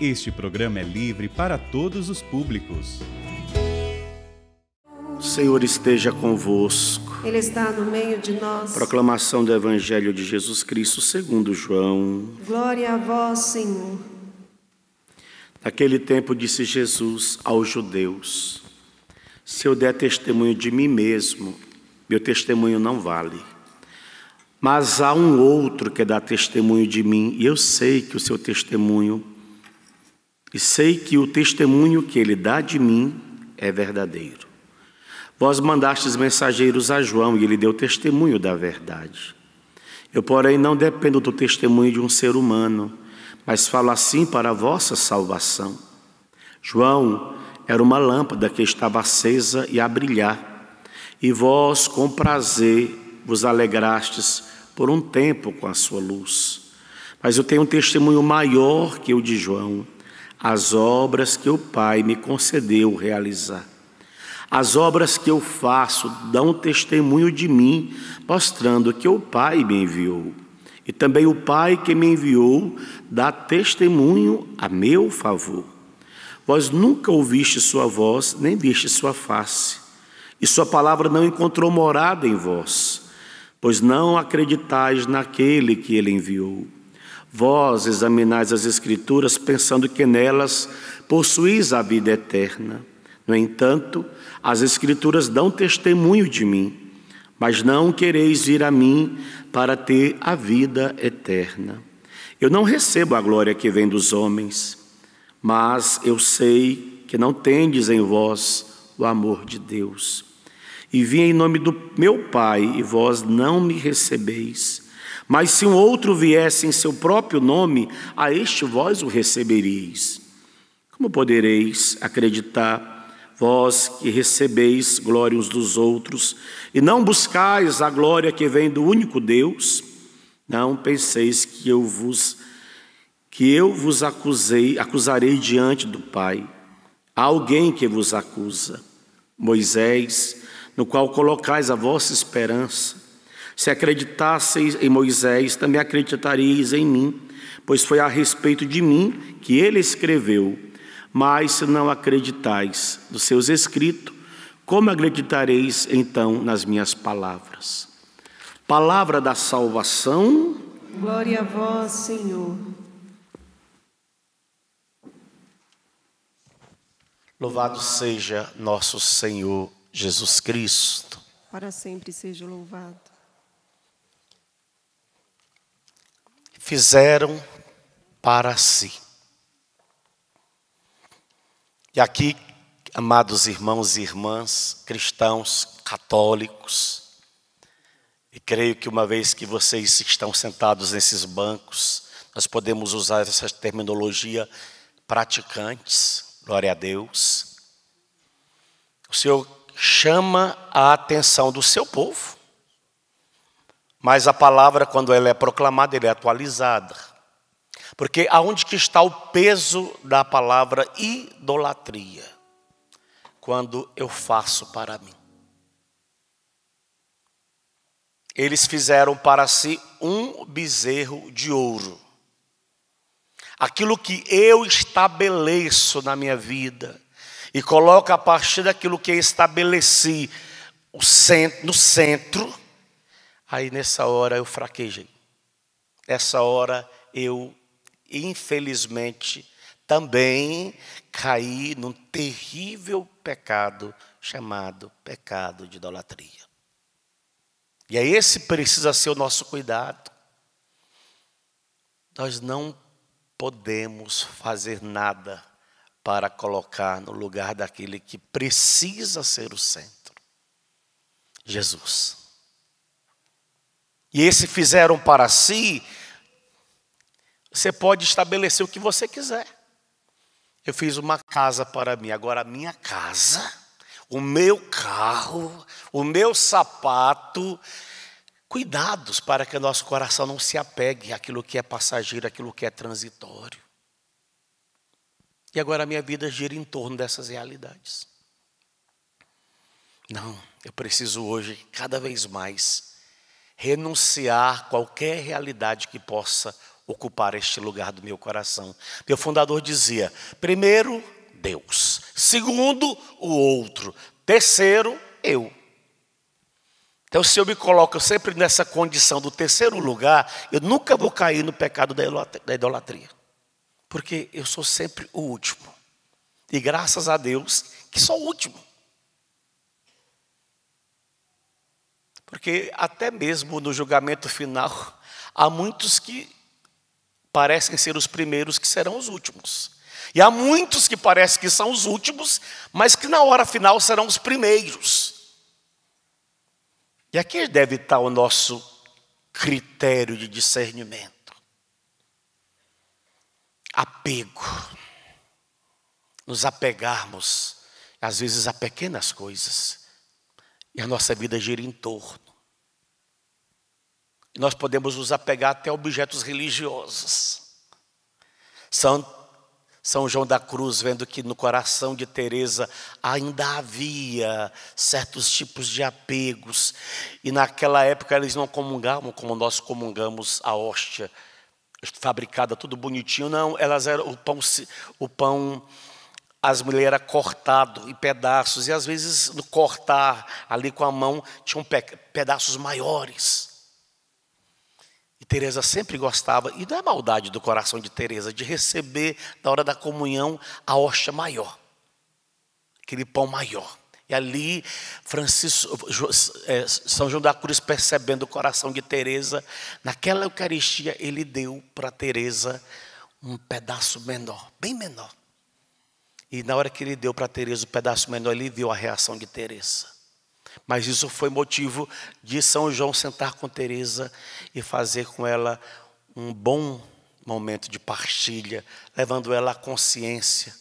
Este programa é livre para todos os públicos. O Senhor esteja convosco. Ele está no meio de nós. Proclamação do Evangelho de Jesus Cristo segundo João. Glória a vós, Senhor. Naquele tempo disse Jesus aos judeus: Se eu der testemunho de mim mesmo, meu testemunho não vale. Mas há um outro que dá testemunho de mim, e eu sei que o seu testemunho e sei que o testemunho que ele dá de mim é verdadeiro. Vós mandastes mensageiros a João e ele deu testemunho da verdade. Eu, porém, não dependo do testemunho de um ser humano, mas falo assim para a vossa salvação. João era uma lâmpada que estava acesa e a brilhar, e vós, com prazer, vos alegrastes por um tempo com a sua luz. Mas eu tenho um testemunho maior que o de João as obras que o Pai me concedeu realizar. As obras que eu faço dão testemunho de mim, mostrando que o Pai me enviou. E também o Pai que me enviou dá testemunho a meu favor. Vós nunca ouviste sua voz, nem viste sua face, e sua palavra não encontrou morada em vós, pois não acreditais naquele que ele enviou. Vós examinais as Escrituras pensando que nelas possuís a vida eterna. No entanto, as Escrituras dão testemunho de mim, mas não quereis vir a mim para ter a vida eterna. Eu não recebo a glória que vem dos homens, mas eu sei que não tendes em vós o amor de Deus. E vim em nome do meu Pai, e vós não me recebeis. Mas se um outro viesse em seu próprio nome, a este vós o recebereis. Como podereis acreditar, vós que recebeis glórias dos outros, e não buscais a glória que vem do único Deus? Não penseis que eu vos que eu vos acusei, acusarei diante do Pai. Há alguém que vos acusa, Moisés, no qual colocais a vossa esperança se acreditasseis em Moisés, também acreditareis em mim, pois foi a respeito de mim que ele escreveu. Mas se não acreditais nos seus escritos, como acreditareis então nas minhas palavras? Palavra da salvação. Glória a vós, Senhor. Louvado seja nosso Senhor Jesus Cristo. Para sempre seja louvado. fizeram para si. E aqui, amados irmãos e irmãs, cristãos, católicos, e creio que uma vez que vocês estão sentados nesses bancos, nós podemos usar essa terminologia praticantes, glória a Deus. O Senhor chama a atenção do seu povo mas a palavra, quando ela é proclamada, ela é atualizada. Porque aonde que está o peso da palavra idolatria? Quando eu faço para mim. Eles fizeram para si um bezerro de ouro. Aquilo que eu estabeleço na minha vida e coloco a partir daquilo que estabeleci no centro Aí nessa hora eu fraquejei. Nessa hora eu, infelizmente, também caí num terrível pecado chamado pecado de idolatria. E é esse precisa ser o nosso cuidado. Nós não podemos fazer nada para colocar no lugar daquele que precisa ser o centro. Jesus e esse fizeram para si, você pode estabelecer o que você quiser. Eu fiz uma casa para mim, agora a minha casa, o meu carro, o meu sapato, cuidados para que nosso coração não se apegue àquilo que é passageiro, àquilo que é transitório. E agora a minha vida gira em torno dessas realidades. Não, eu preciso hoje, cada vez mais, renunciar qualquer realidade que possa ocupar este lugar do meu coração. Meu fundador dizia: primeiro, Deus. Segundo, o outro. Terceiro, eu. Então, se eu me coloco sempre nessa condição do terceiro lugar, eu nunca vou cair no pecado da idolatria. Porque eu sou sempre o último. E graças a Deus que sou o último. Porque até mesmo no julgamento final, há muitos que parecem ser os primeiros que serão os últimos. E há muitos que parecem que são os últimos, mas que na hora final serão os primeiros. E aqui deve estar o nosso critério de discernimento. Apego. Nos apegarmos, às vezes, a pequenas coisas e a nossa vida gira em torno. Nós podemos nos apegar até objetos religiosos. São, São João da Cruz, vendo que no coração de Teresa ainda havia certos tipos de apegos, e naquela época eles não comungavam como nós comungamos a hóstia fabricada, tudo bonitinho, não, elas eram o pão, o pão as mulheres cortado em pedaços, e às vezes no cortar ali com a mão tinham pedaços maiores. E Teresa sempre gostava, e não é maldade do coração de Teresa, de receber na hora da comunhão a hoxa maior, aquele pão maior. E ali Francisco, é, São João da Cruz percebendo o coração de Teresa, naquela Eucaristia ele deu para Teresa um pedaço menor, bem menor. E na hora que ele deu para Teresa o pedaço menor, ele viu a reação de Teresa. Mas isso foi motivo de São João sentar com Teresa e fazer com ela um bom momento de partilha, levando ela à consciência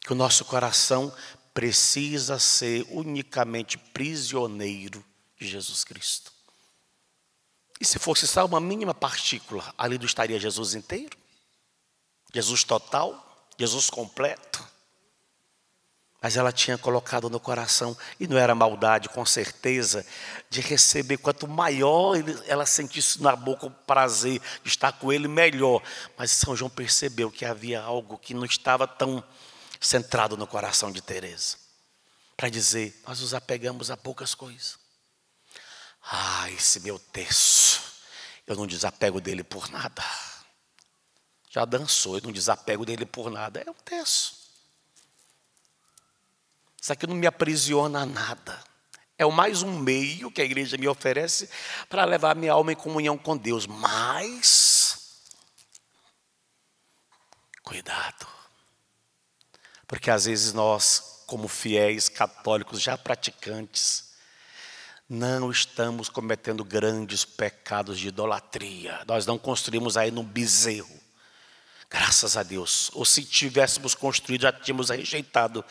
que o nosso coração precisa ser unicamente prisioneiro de Jesus Cristo. E se fosse só uma mínima partícula, ali não estaria Jesus inteiro? Jesus total? Jesus completo? Mas ela tinha colocado no coração, e não era maldade, com certeza, de receber. Quanto maior ela sentisse na boca o prazer de estar com ele, melhor. Mas São João percebeu que havia algo que não estava tão centrado no coração de Teresa. Para dizer, nós nos apegamos a poucas coisas. Ah, esse meu terço, eu não desapego dele por nada. Já dançou, eu não desapego dele por nada. É um terço. Isso aqui não me aprisiona a nada. É mais um meio que a igreja me oferece para levar minha alma em comunhão com Deus. Mas, cuidado. Porque às vezes nós, como fiéis católicos já praticantes, não estamos cometendo grandes pecados de idolatria. Nós não construímos aí num bezerro. Graças a Deus. Ou se tivéssemos construído, já tínhamos rejeitado.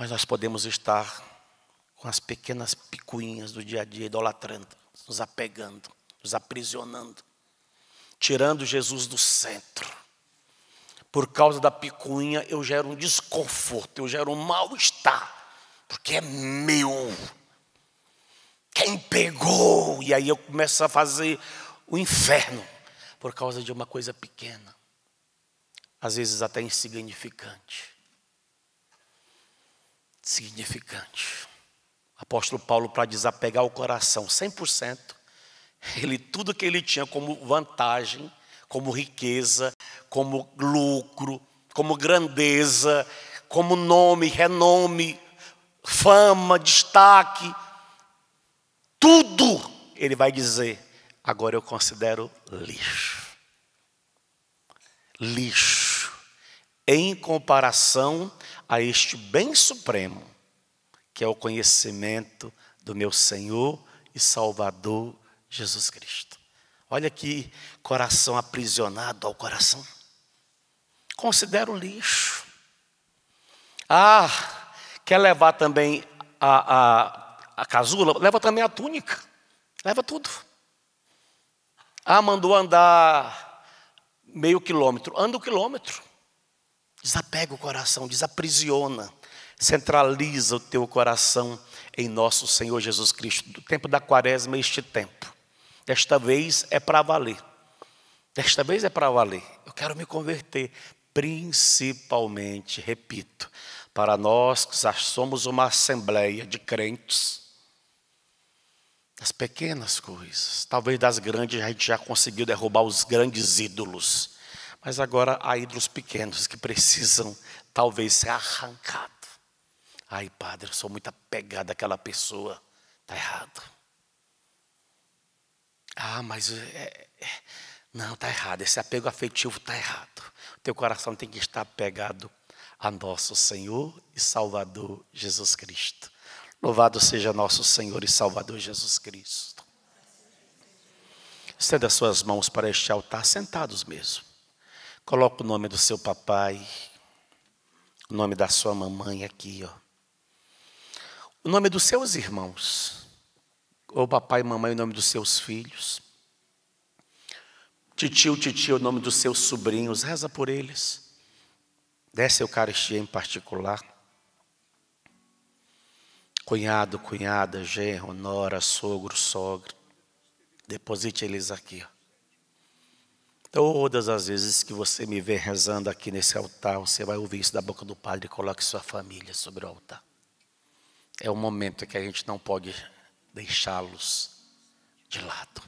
Mas nós podemos estar com as pequenas picuinhas do dia a dia idolatrando, nos apegando, nos aprisionando, tirando Jesus do centro. Por causa da picuinha, eu gero um desconforto, eu gero um mal-estar, porque é meu. Quem pegou? E aí eu começo a fazer o inferno por causa de uma coisa pequena, às vezes até insignificante significante. Apóstolo Paulo, para desapegar o coração 100%, ele tudo que ele tinha como vantagem, como riqueza, como lucro, como grandeza, como nome, renome, fama, destaque, tudo ele vai dizer: agora eu considero lixo. Lixo em comparação a este bem supremo, que é o conhecimento do meu Senhor e Salvador Jesus Cristo. Olha que coração aprisionado ao coração. Considera lixo. Ah, quer levar também a, a, a casula? Leva também a túnica. Leva tudo. Ah, mandou andar meio quilômetro. Anda o um quilômetro. Desapega o coração, desaprisiona, centraliza o teu coração em nosso Senhor Jesus Cristo. Do tempo da quaresma, este tempo. Desta vez é para valer. Desta vez é para valer. Eu quero me converter, principalmente, repito, para nós que já somos uma assembleia de crentes, das pequenas coisas, talvez das grandes a gente já conseguiu derrubar os grandes ídolos mas agora há ídolos pequenos que precisam talvez ser arrancados. Ai, padre, eu sou muito apegado àquela pessoa. Está errado. Ah, mas. É, é, não, está errado. Esse apego afetivo está errado. O teu coração tem que estar apegado a nosso Senhor e Salvador Jesus Cristo. Louvado seja nosso Senhor e Salvador Jesus Cristo. Estenda suas mãos para este altar, sentados mesmo. Coloca o nome do seu papai, o nome da sua mamãe aqui, ó. O nome dos seus irmãos, ou papai e mamãe, o nome dos seus filhos. Titio, titio, o nome dos seus sobrinhos, reza por eles. Dessa Eucaristia em particular. Cunhado, cunhada, genro, nora, sogro, sogra. Deposite eles aqui, ó. Todas as vezes que você me vê rezando aqui nesse altar, você vai ouvir isso da boca do Padre, coloque sua família sobre o altar. É o momento que a gente não pode deixá-los de lado.